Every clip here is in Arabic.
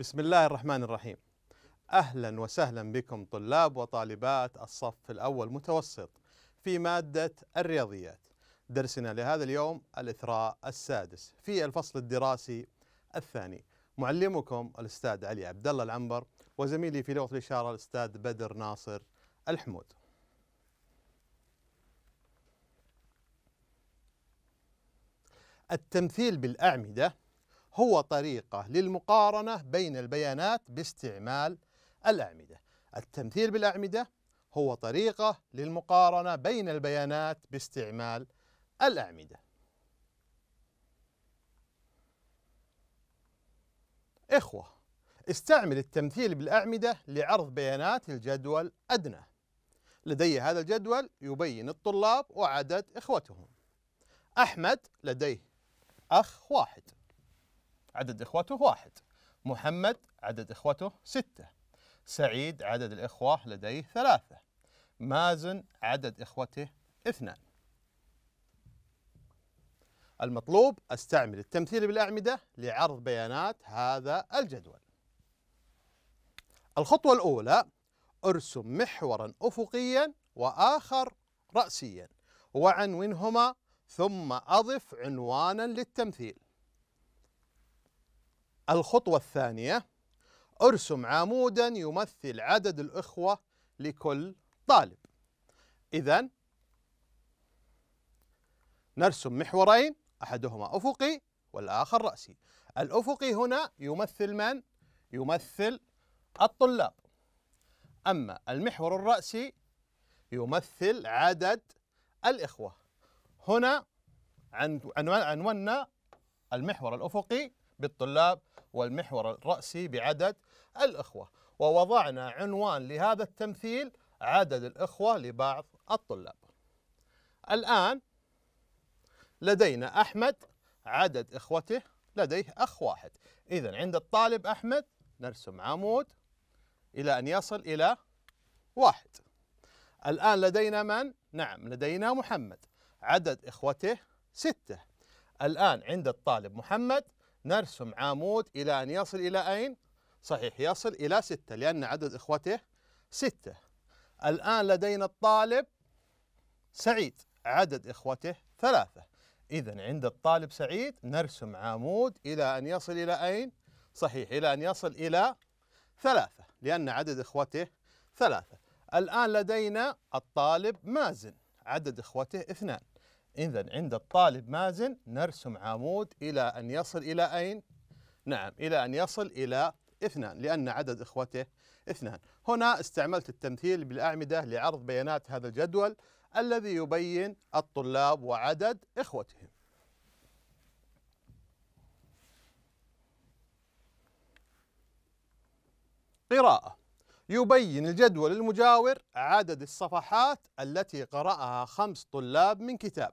بسم الله الرحمن الرحيم أهلا وسهلا بكم طلاب وطالبات الصف الأول متوسط في مادة الرياضيات درسنا لهذا اليوم الإثراء السادس في الفصل الدراسي الثاني معلمكم الأستاذ علي عبد الله العنبر وزميلي في لغة الإشارة الأستاذ بدر ناصر الحمود التمثيل بالأعمدة هو طريقة للمقارنة بين البيانات باستعمال الأعمدة التمثيل بالأعمدة هو طريقة للمقارنة بين البيانات باستعمال الأعمدة إخوة استعمل التمثيل بالأعمدة لعرض بيانات الجدول أدنى لدي هذا الجدول يبين الطلاب وعدد إخوتهم أحمد لديه أخ واحد عدد إخوته واحد محمد عدد إخوته ستة سعيد عدد الإخوة لديه ثلاثة مازن عدد إخوته اثنان المطلوب استعمل التمثيل بالأعمدة لعرض بيانات هذا الجدول الخطوة الأولى ارسم محورا أفقيا وآخر رأسيا وعنونهما ثم أضف عنوانا للتمثيل الخطوة الثانية ارسم عمودا يمثل عدد الإخوة لكل طالب إذا نرسم محورين أحدهما أفقي والآخر رأسي الأفقي هنا يمثل من؟ يمثل الطلاب أما المحور الرأسي يمثل عدد الإخوة هنا عنونا المحور الأفقي بالطلاب والمحور الرأسي بعدد الإخوة ووضعنا عنوان لهذا التمثيل عدد الإخوة لبعض الطلاب الآن لدينا أحمد عدد إخوته لديه أخ واحد إذا عند الطالب أحمد نرسم عمود إلى أن يصل إلى واحد الآن لدينا من؟ نعم لدينا محمد عدد إخوته ستة الآن عند الطالب محمد نرسم عمود إلى أن يصل إلى أين؟ صحيح يصل إلى ستة لأن عدد إخوته ستة الآن لدينا الطالب سعيد عدد إخوته ثلاثة إذا عند الطالب سعيد نرسم عمود إلى أن يصل إلى أين؟ صحيح إلى أن يصل إلى ثلاثة لأن عدد إخوته ثلاثة الآن لدينا الطالب مازن عدد إخوته اثنان إذا عند الطالب مازن نرسم عمود إلى أن يصل إلى أين؟ نعم إلى أن يصل إلى اثنان لأن عدد إخوته اثنان هنا استعملت التمثيل بالأعمدة لعرض بيانات هذا الجدول الذي يبين الطلاب وعدد إخوتهم قراءة يبين الجدول المجاور عدد الصفحات التي قرأها خمس طلاب من كتاب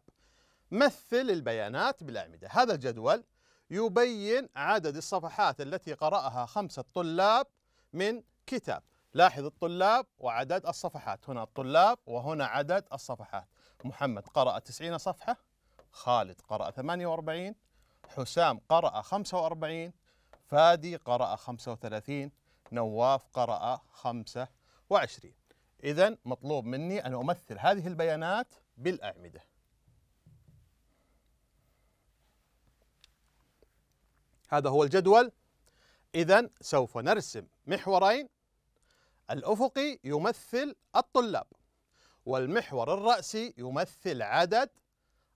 مثل البيانات بالأعمدة هذا الجدول يبين عدد الصفحات التي قرأها خمسة طلاب من كتاب لاحظ الطلاب وعدد الصفحات هنا الطلاب وهنا عدد الصفحات محمد قرأ 90 صفحة خالد قرأ 48 حسام قرأ 45 فادي قرأ 35 نواف قرأ 25 إذا مطلوب مني أن أمثل هذه البيانات بالأعمدة هذا هو الجدول إذا سوف نرسم محورين الأفقي يمثل الطلاب والمحور الرأسي يمثل عدد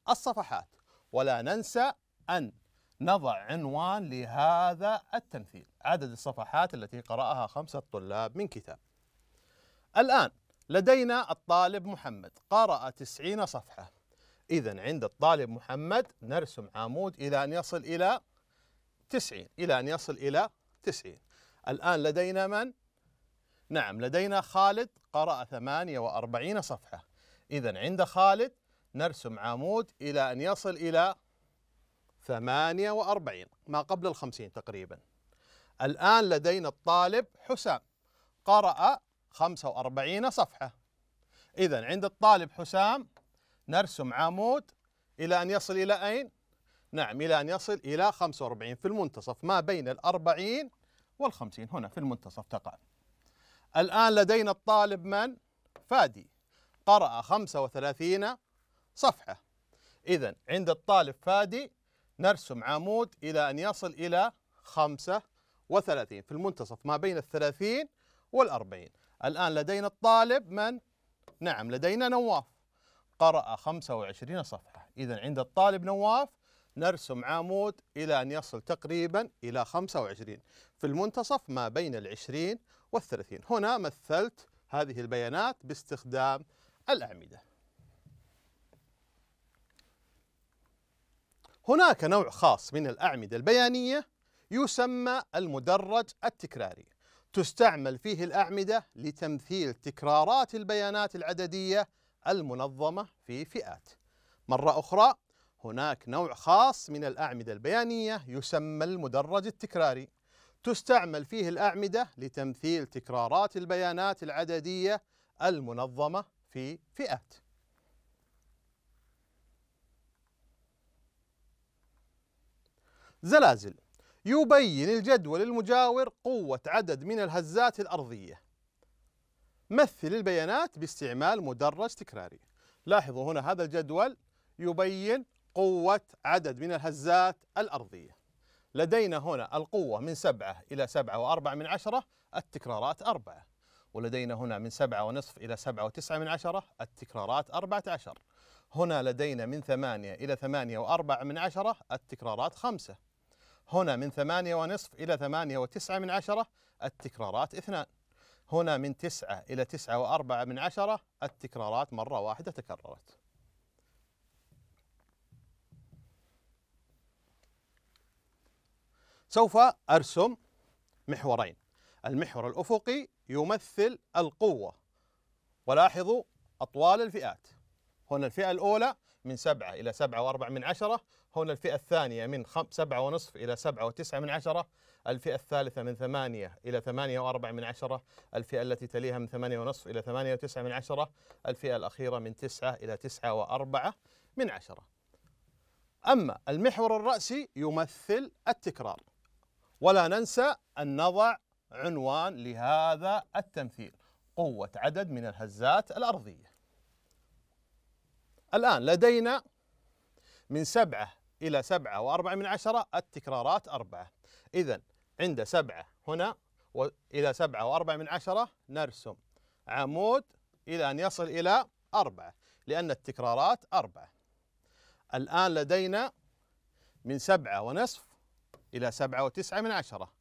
الصفحات ولا ننسى أن نضع عنوان لهذا التمثيل عدد الصفحات التي قرأها خمسة طلاب من كتاب الآن لدينا الطالب محمد قرأ تسعين صفحة إذا عند الطالب محمد نرسم عمود إلى أن يصل إلى تسعين إلى أن يصل إلى تسعين الآن لدينا من؟ نعم لدينا خالد قرأ ثمانية وأربعين صفحة إذا عند خالد نرسم عمود إلى أن يصل إلى 48 ما قبل الخمسين تقريبا الآن لدينا الطالب حسام قرأ 45 صفحة إذا عند الطالب حسام نرسم عمود إلى أن يصل إلى أين؟ نعم إلى أن يصل إلى 45 في المنتصف ما بين الأربعين والخمسين هنا في المنتصف تقع الآن لدينا الطالب من؟ فادي قرأ 35 صفحة إذا عند الطالب فادي نرسم عمود إلى أن يصل إلى 35 في المنتصف ما بين الثلاثين والأربعين الآن لدينا الطالب من؟ نعم لدينا نواف قرأ 25 صفحة إذا عند الطالب نواف نرسم عمود إلى أن يصل تقريبا إلى 25 في المنتصف ما بين العشرين والثلاثين هنا مثلت هذه البيانات باستخدام الأعمدة هناك نوع خاص من الأعمدة البيانية يسمى المدرج التكراري تستعمل فيه الأعمدة لتمثيل تكرارات البيانات العددية المنظمة في فئات مرة أخرى هناك نوع خاص من الأعمدة البيانية يسمى المدرج التكراري تستعمل فيه الأعمدة لتمثيل تكرارات البيانات العددية المنظمة في فئات زلازل يبين الجدول المجاور قوة عدد من الهزات الأرضية مثل البيانات باستعمال مدرج تكراري لاحظوا هنا هذا الجدول يبين قوة عدد من الهزات الأرضية لدينا هنا القوة من سبعة إلى سبعة وأربعة من عشرة التكرارات أربعة ولدينا هنا من سبعة ونصف إلى سبعة وتسعة من عشرة التكرارات أربعة عشر هنا لدينا من ثمانية إلى ثمانية وأربعة من عشرة التكرارات خمسة هنا من ثمانية ونصف إلى ثمانية وتسعة من عشرة التكرارات اثنان هنا من تسعة إلى تسعة وأربعة من عشرة التكرارات مرة واحدة تكررت سوف أرسم محورين المحور الأفقي يمثل القوة ولاحظوا أطوال الفئات هنا الفئة الأولى من سبعة إلى سبعة وأربع من عشرة هنا الفئة الثانية من سبعة ونصف إلى سبعة وتسعة من عشرة الفئة الثالثة من ثمانية إلى ثمانية وأربعة من عشرة الفئة التي تليها من ثمانية ونصف إلى ثمانية وتسعة من عشرة الفئة الأخيرة من تسعة إلى تسعة وأربعة من عشرة أما المحور الرأسي يمثل التكرار ولا ننسى أن نضع عنوان لهذا التمثيل قوة عدد من الهزات الأرضية الآن لدينا من سبعة إلى سبعة وأربعة من عشرة التكرارات أربعة إذا عند سبعة هنا وإلى سبعة وأربعة من عشرة نرسم عمود إلى أن يصل إلى أربعة لأن التكرارات أربعة الآن لدينا من سبعة ونصف إلى سبعة وتسعة من عشرة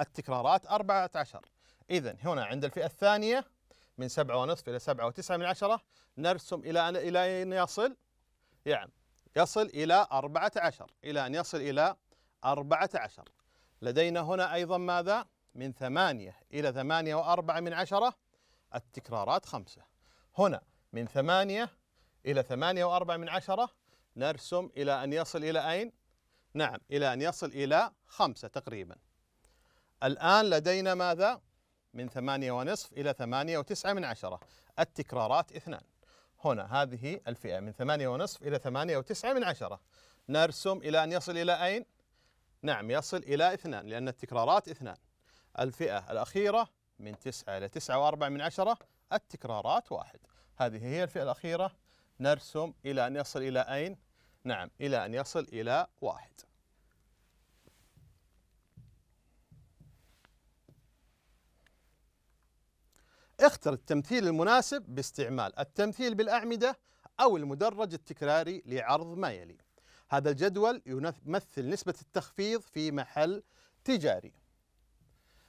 التكرارات أربعة عشر إذا هنا عند الفئة الثانية من سبعة ونصف إلى سبعة وتسعة من عشرة نرسم إلى أن إلى أن يصل يعني يصل إلى 14 إلى أن يصل إلى 14 لدينا هنا أيضا ماذا؟ من ثمانية إلى ثمانية وأربعة من عشرة التكرارات خمسة هنا من ثمانية إلى ثمانية وأربعة من عشرة نرسم إلى أن يصل إلى أين؟ نعم إلى أن يصل إلى خمسة تقريبا الآن لدينا ماذا؟ من ثمانية ونصف إلى ثمانية وتسعة من عشرة التكرارات اثنان هنا هذه الفئة من ثمانية ونصف إلى ثمانية وتسعة من عشرة نرسم إلى أن يصل إلى أين؟ نعم يصل إلى اثنان لأن التكرارات اثنان الفئة الأخيرة من تسعة إلى تسعة وأربعة من عشرة التكرارات واحد هذه هي الفئة الأخيرة نرسم إلى أن يصل إلى أين؟ نعم إلى أن يصل إلى واحد اختر التمثيل المناسب باستعمال التمثيل بالأعمدة أو المدرج التكراري لعرض ما يلي هذا الجدول يمثل نسبة التخفيض في محل تجاري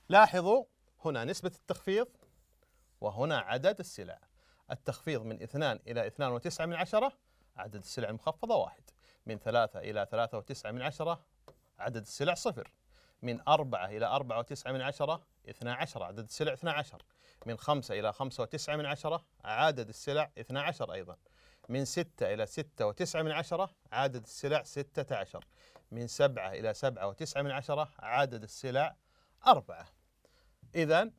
لاحظوا هنا نسبة التخفيض وهنا عدد السلع التخفيض من 2 إلى 2.9 من عشرة عدد السلع المخفضة واحد من 3 إلى 3.9 من عشرة عدد السلع صفر من 4 إلى 4.9 من عشرة 12 عدد السلع 12 من 5 إلى 5.9 من عشرة عدد السلع 12 أيضا من 6 إلى 6.9 من عشرة عدد السلع 16 من 7 إلى 7.9 من عشرة عدد السلع 4 إذا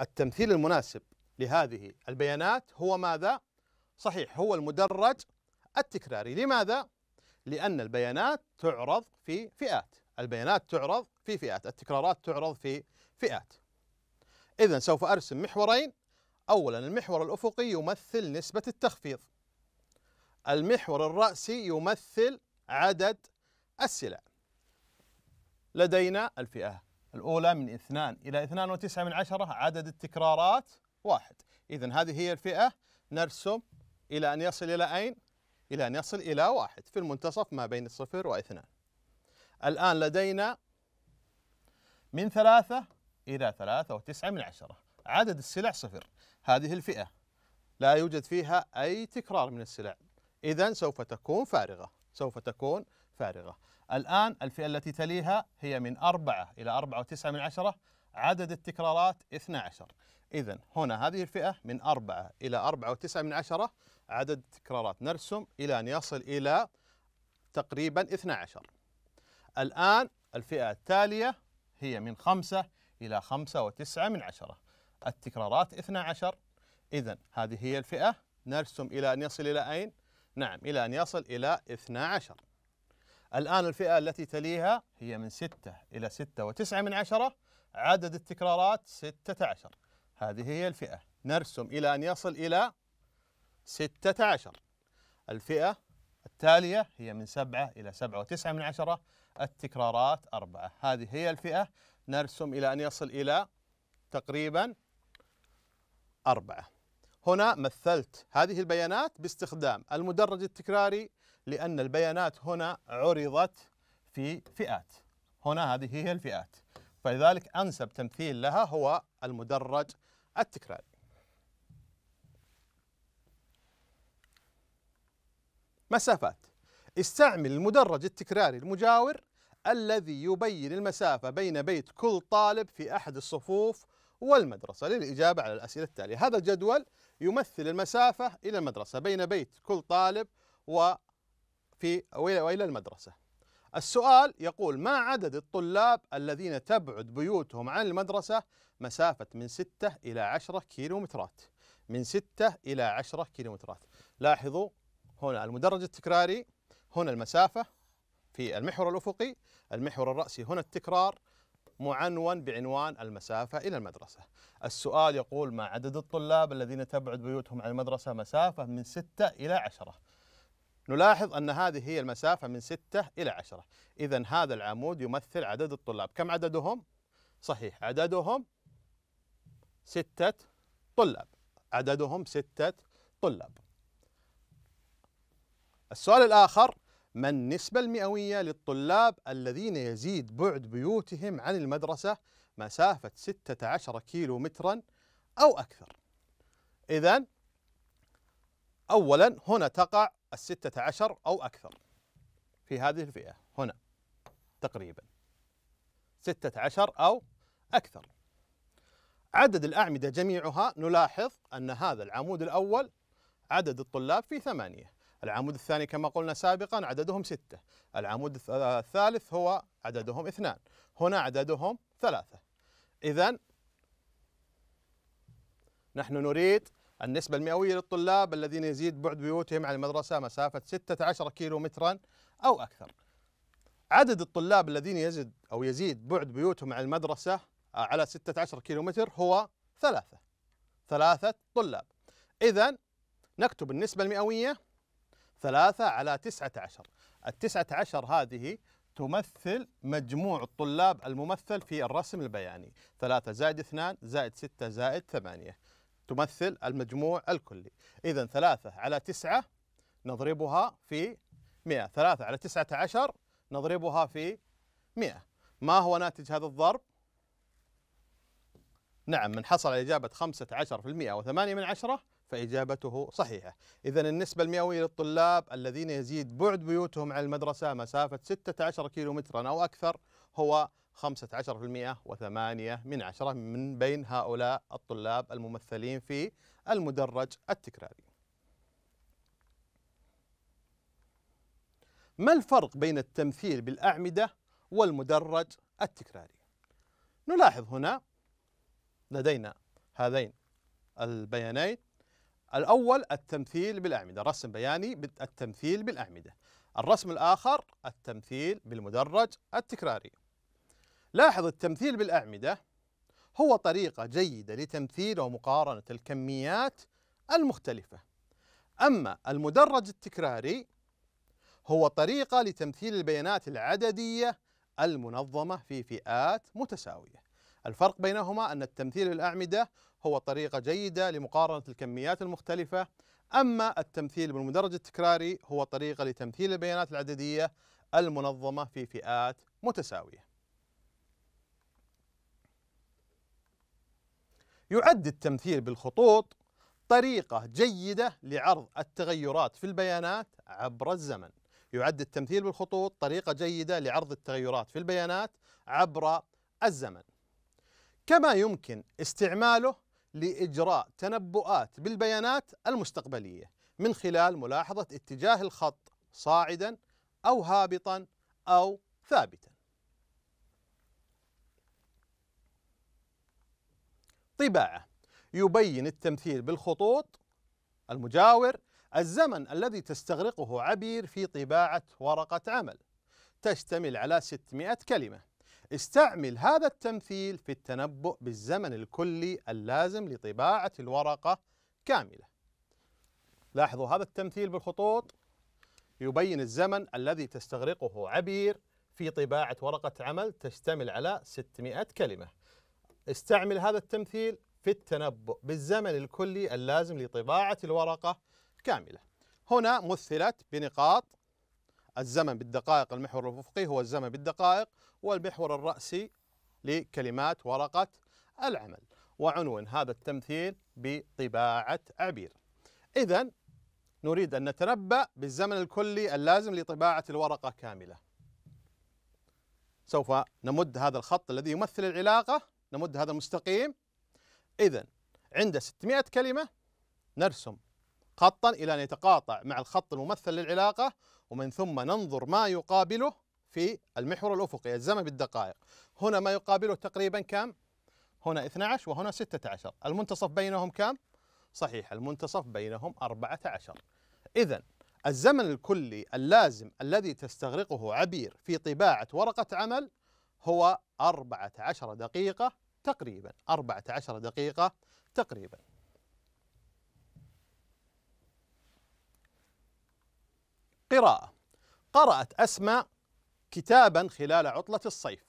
التمثيل المناسب لهذه البيانات هو ماذا؟ صحيح هو المدرج التكراري لماذا؟ لأن البيانات تعرض في فئات البيانات تعرض في فئات التكرارات تعرض في فئات إذا سوف أرسم محورين أولا المحور الأفقي يمثل نسبة التخفيض المحور الرأسي يمثل عدد السلع لدينا الفئة الأولى من 2 إلى 2.9 من عشرة عدد التكرارات واحد إذا هذه هي الفئة نرسم إلى أن يصل إلى أين؟ إلى أن يصل إلى واحد في المنتصف ما بين الصفر واثنان الآن لدينا من ثلاثة إلى ثلاثة وتسعة من عشرة عدد السلع صفر هذه الفئة لا يوجد فيها أي تكرار من السلع إذا سوف تكون فارغة سوف تكون فارغة الآن الفئة التي تليها هي من أربعة إلى أربعة وتسعة من عشرة عدد التكرارات 12 إذا هنا هذه الفئة من أربعة إلى أربعة وتسعة من عشرة عدد التكرارات نرسم إلى أن يصل إلى تقريبا 12 الآن الفئة التالية هي من خمسة إلى خمسة وتسعة من عشرة التكرارات 12 إذا هذه هي الفئة نرسم إلى أن يصل إلى أين؟ نعم إلى أن يصل إلى 12 الآن الفئة التي تليها هي من 6 إلى 6 وتسعة من عشرة عدد التكرارات 16 هذه هي الفئة نرسم إلى أن يصل إلى 16 الفئة التالية هي من 7 إلى 7 وتسعة من عشرة التكرارات 4 هذه هي الفئة نرسم إلى أن يصل إلى تقريبا أربعة هنا مثلت هذه البيانات باستخدام المدرج التكراري لأن البيانات هنا عرضت في فئات هنا هذه هي الفئات فلذلك أنسب تمثيل لها هو المدرج التكراري مسافات استعمل المدرج التكراري المجاور الذي يبين المسافة بين بيت كل طالب في أحد الصفوف والمدرسة للإجابة على الأسئلة التالية هذا الجدول يمثل المسافة إلى المدرسة بين بيت كل طالب وفي وإلى المدرسة السؤال يقول ما عدد الطلاب الذين تبعد بيوتهم عن المدرسة مسافة من 6 إلى 10 كيلومترات من 6 إلى 10 كيلومترات لاحظوا هنا المدرج التكراري هنا المسافة في المحور الأفقي المحور الرأسي هنا التكرار معنون بعنوان المسافة إلى المدرسة السؤال يقول ما عدد الطلاب الذين تبعد بيوتهم عن المدرسة مسافة من 6 إلى 10 نلاحظ أن هذه هي المسافة من 6 إلى 10 إذا هذا العمود يمثل عدد الطلاب كم عددهم؟ صحيح عددهم ستة طلاب عددهم ستة طلاب السؤال الآخر ما النسبة المئوية للطلاب الذين يزيد بعد بيوتهم عن المدرسة مسافة 16 كيلو مترا أو أكثر إذا أولا هنا تقع الستة عشر أو أكثر في هذه الفئة هنا تقريبا ستة عشر أو أكثر عدد الأعمدة جميعها نلاحظ أن هذا العمود الأول عدد الطلاب في ثمانية العمود الثاني كما قلنا سابقا عددهم ستة العمود آه، الثالث هو عددهم اثنان هنا عددهم ثلاثة إذا نحن نريد النسبة المئوية للطلاب الذين يزيد بعد بيوتهم عن المدرسة مسافة 16 كيلو مترا أو أكثر عدد الطلاب الذين يزيد أو يزيد بعد بيوتهم عن المدرسة آه، على 16 كيلو متر هو ثلاثة ثلاثة طلاب إذا نكتب النسبة المئوية ثلاثة على تسعة عشر التسعة عشر هذه تمثل مجموع الطلاب الممثل في الرسم البياني ثلاثة زائد اثنان زائد ستة زائد ثمانية تمثل المجموع الكلي إذا ثلاثة على تسعة نضربها في مئة ثلاثة على تسعة عشر نضربها في مئة ما هو ناتج هذا الضرب؟ نعم من حصل على إجابة خمسة عشر في المئة وثمانية من عشرة فإجابته صحيحة إذا النسبة المئوية للطلاب الذين يزيد بعد بيوتهم عن المدرسة مسافة 16 كيلو مترا أو أكثر هو 15% و8 من عشرة من بين هؤلاء الطلاب الممثلين في المدرج التكراري ما الفرق بين التمثيل بالأعمدة والمدرج التكراري نلاحظ هنا لدينا هذين البيانين الأول التمثيل بالأعمدة رسم بياني بالتمثيل بالأعمدة الرسم الآخر التمثيل بالمدرج التكراري لاحظ التمثيل بالأعمدة هو طريقة جيدة لتمثيل ومقارنة الكميات المختلفة أما المدرج التكراري هو طريقة لتمثيل البيانات العددية المنظمة في فئات متساوية الفرق بينهما أن التمثيل بالأعمدة هو طريقة جيدة لمقارنة الكميات المختلفة أما التمثيل بالمدرج التكراري هو طريقة لتمثيل البيانات العددية المنظمة في فئات متساوية يعد التمثيل بالخطوط طريقة جيدة لعرض التغيرات في البيانات عبر الزمن يعد التمثيل بالخطوط طريقة جيدة لعرض التغيرات في البيانات عبر الزمن كما يمكن استعماله لإجراء تنبؤات بالبيانات المستقبلية من خلال ملاحظة اتجاه الخط صاعدا أو هابطا أو ثابتا طباعة يبين التمثيل بالخطوط المجاور الزمن الذي تستغرقه عبير في طباعة ورقة عمل تشتمل على 600 كلمة استعمل هذا التمثيل في التنبؤ بالزمن الكلي اللازم لطباعة الورقة كاملة لاحظوا هذا التمثيل بالخطوط يبين الزمن الذي تستغرقه عبير في طباعة ورقة عمل تشتمل على 600 كلمة استعمل هذا التمثيل في التنبؤ بالزمن الكلي اللازم لطباعة الورقة كاملة هنا مثلت بنقاط الزمن بالدقائق المحور الأفقي هو الزمن بالدقائق والمحور الرأسي لكلمات ورقة العمل وعنون هذا التمثيل بطباعة عبير إذا نريد أن نتنبأ بالزمن الكلي اللازم لطباعة الورقة كاملة سوف نمد هذا الخط الذي يمثل العلاقة نمد هذا المستقيم إذا عند 600 كلمة نرسم خطا إلى أن يتقاطع مع الخط الممثل للعلاقة ومن ثم ننظر ما يقابله في المحور الأفقي الزمن بالدقائق هنا ما يقابله تقريبا كم؟ هنا 12 وهنا 16 المنتصف بينهم كم؟ صحيح المنتصف بينهم 14 إذا الزمن الكلي اللازم الذي تستغرقه عبير في طباعة ورقة عمل هو 14 دقيقة تقريبا 14 دقيقة تقريبا قراءة قرأت أسماء كتابا خلال عطلة الصيف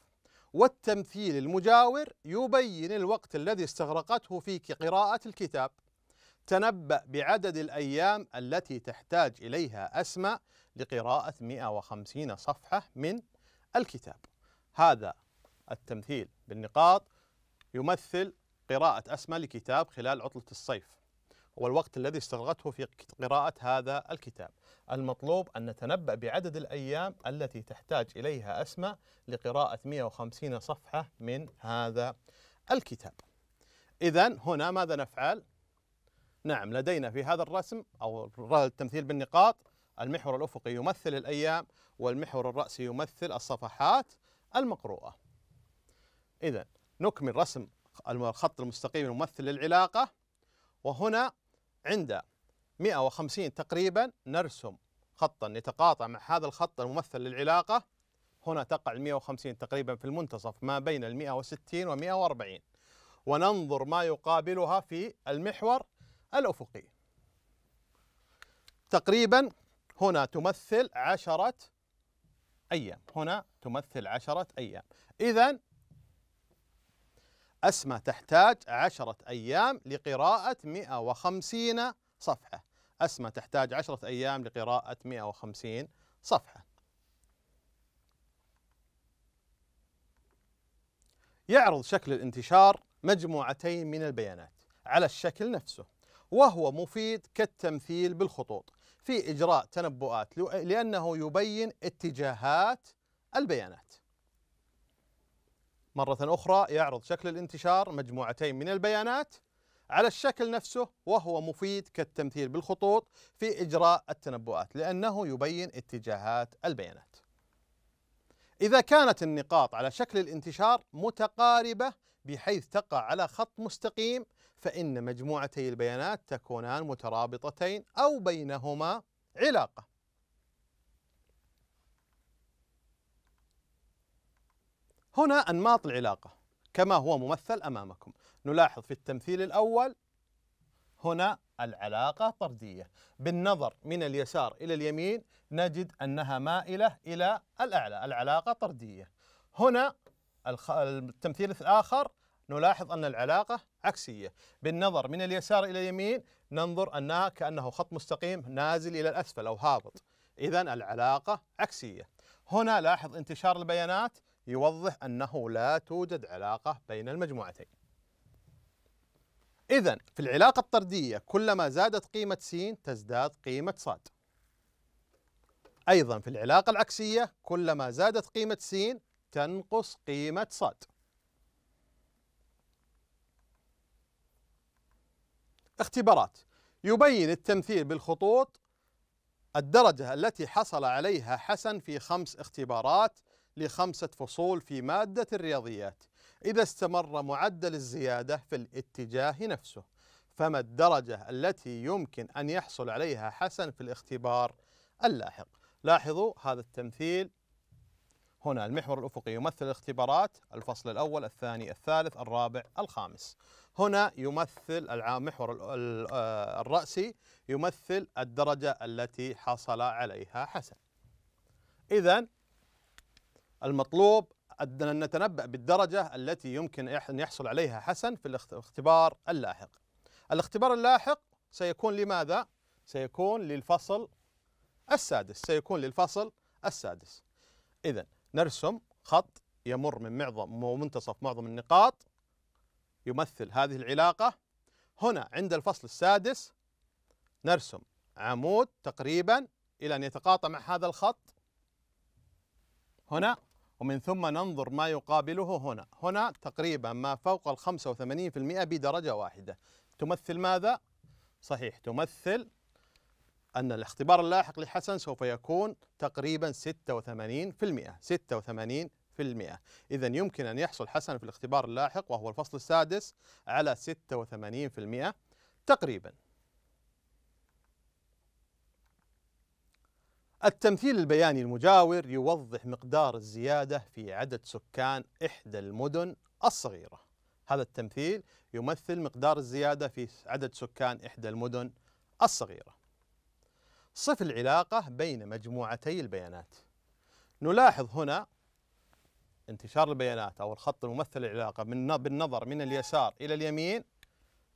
والتمثيل المجاور يبين الوقت الذي استغرقته في قراءة الكتاب تنبأ بعدد الأيام التي تحتاج إليها أسماء لقراءة 150 صفحة من الكتاب هذا التمثيل بالنقاط يمثل قراءة أسماء لكتاب خلال عطلة الصيف والوقت الذي استغرقته في قراءة هذا الكتاب المطلوب أن نتنبأ بعدد الأيام التي تحتاج إليها أسماء لقراءة 150 صفحة من هذا الكتاب إذا هنا ماذا نفعل؟ نعم لدينا في هذا الرسم أو التمثيل بالنقاط المحور الأفقي يمثل الأيام والمحور الرأسي يمثل الصفحات المقروءة إذا نكمل رسم الخط المستقيم الممثل للعلاقة وهنا عند 150 تقريبا نرسم خطا يتقاطع مع هذا الخط الممثل للعلاقة هنا تقع ال 150 تقريبا في المنتصف ما بين ال 160 و 140 وننظر ما يقابلها في المحور الأفقي تقريبا هنا تمثل عشرة أيام هنا تمثل عشرة أيام إذا أسمى تحتاج عشرة أيام لقراءة 150 صفحة أسمى تحتاج عشرة أيام لقراءة 150 صفحة يعرض شكل الانتشار مجموعتين من البيانات على الشكل نفسه وهو مفيد كالتمثيل بالخطوط في إجراء تنبؤات لأنه يبين اتجاهات البيانات مرة أخرى يعرض شكل الانتشار مجموعتين من البيانات على الشكل نفسه وهو مفيد كالتمثيل بالخطوط في إجراء التنبؤات لأنه يبين اتجاهات البيانات. إذا كانت النقاط على شكل الانتشار متقاربة بحيث تقع على خط مستقيم فإن مجموعتي البيانات تكونان مترابطتين أو بينهما علاقة. هنا أنماط العلاقة كما هو ممثل أمامكم نلاحظ في التمثيل الأول هنا العلاقة طردية بالنظر من اليسار إلى اليمين نجد أنها مائلة إلى الأعلى العلاقة طردية هنا التمثيل الآخر نلاحظ أن العلاقة عكسية بالنظر من اليسار إلى اليمين ننظر أنها كأنه خط مستقيم نازل إلى الأسفل أو هابط إذا العلاقة عكسية هنا لاحظ انتشار البيانات يوضح أنه لا توجد علاقة بين المجموعتين إذا في العلاقة الطردية كلما زادت قيمة س تزداد قيمة ص أيضا في العلاقة العكسية كلما زادت قيمة س تنقص قيمة ص اختبارات يبين التمثيل بالخطوط الدرجة التي حصل عليها حسن في خمس اختبارات لخمسة فصول في مادة الرياضيات إذا استمر معدل الزيادة في الاتجاه نفسه فما الدرجة التي يمكن أن يحصل عليها حسن في الاختبار اللاحق لاحظوا هذا التمثيل هنا المحور الأفقي يمثل الاختبارات الفصل الأول الثاني الثالث الرابع الخامس هنا يمثل المحور آه، الرأسي يمثل الدرجة التي حصل عليها حسن إذا المطلوب أن نتنبأ بالدرجة التي يمكن أن يحصل عليها حسن في الاختبار اللاحق الاختبار اللاحق سيكون لماذا؟ سيكون للفصل السادس سيكون للفصل السادس إذا نرسم خط يمر من معظم ومنتصف معظم النقاط يمثل هذه العلاقة هنا عند الفصل السادس نرسم عمود تقريبا إلى أن يتقاطع مع هذا الخط هنا ومن ثم ننظر ما يقابله هنا هنا تقريبا ما فوق ال 85% بدرجة واحدة تمثل ماذا؟ صحيح تمثل أن الاختبار اللاحق لحسن سوف يكون تقريبا 86% 86% إذا يمكن أن يحصل حسن في الاختبار اللاحق وهو الفصل السادس على 86% تقريبا التمثيل البياني المجاور يوضح مقدار الزيادة في عدد سكان إحدى المدن الصغيرة هذا التمثيل يمثل مقدار الزيادة في عدد سكان إحدى المدن الصغيرة صف العلاقة بين مجموعتي البيانات نلاحظ هنا انتشار البيانات أو الخط الممثل العلاقة بالنظر من اليسار إلى اليمين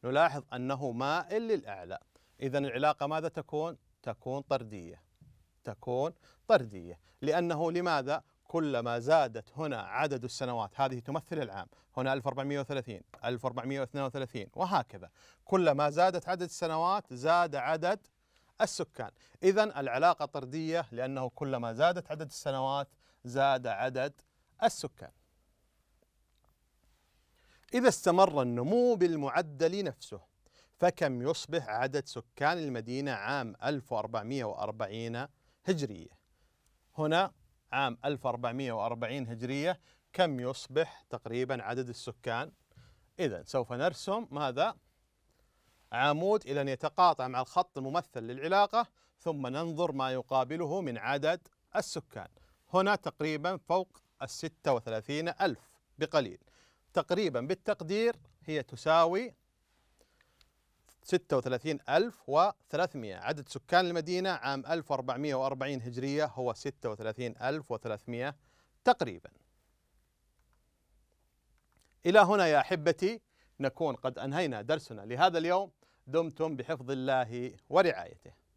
نلاحظ أنه مائل للأعلى إذا العلاقة ماذا تكون؟ تكون طردية تكون طردية لأنه لماذا؟ كلما زادت هنا عدد السنوات هذه تمثل العام هنا 1430 1432 وهكذا كلما زادت عدد السنوات زاد عدد السكان إذا العلاقة طردية لأنه كلما زادت عدد السنوات زاد عدد السكان إذا استمر النمو بالمعدل نفسه فكم يصبح عدد سكان المدينة عام 1440 هجرية هنا عام 1440 هجرية كم يصبح تقريبا عدد السكان إذا سوف نرسم ماذا؟ عمود إلى أن يتقاطع مع الخط الممثل للعلاقة ثم ننظر ما يقابله من عدد السكان هنا تقريبا فوق الستة وثلاثين ألف بقليل تقريبا بالتقدير هي تساوي 36300 عدد سكان المدينة عام 1440 هجرية هو 36300 تقريبا إلى هنا يا أحبتي نكون قد أنهينا درسنا لهذا اليوم دمتم بحفظ الله ورعايته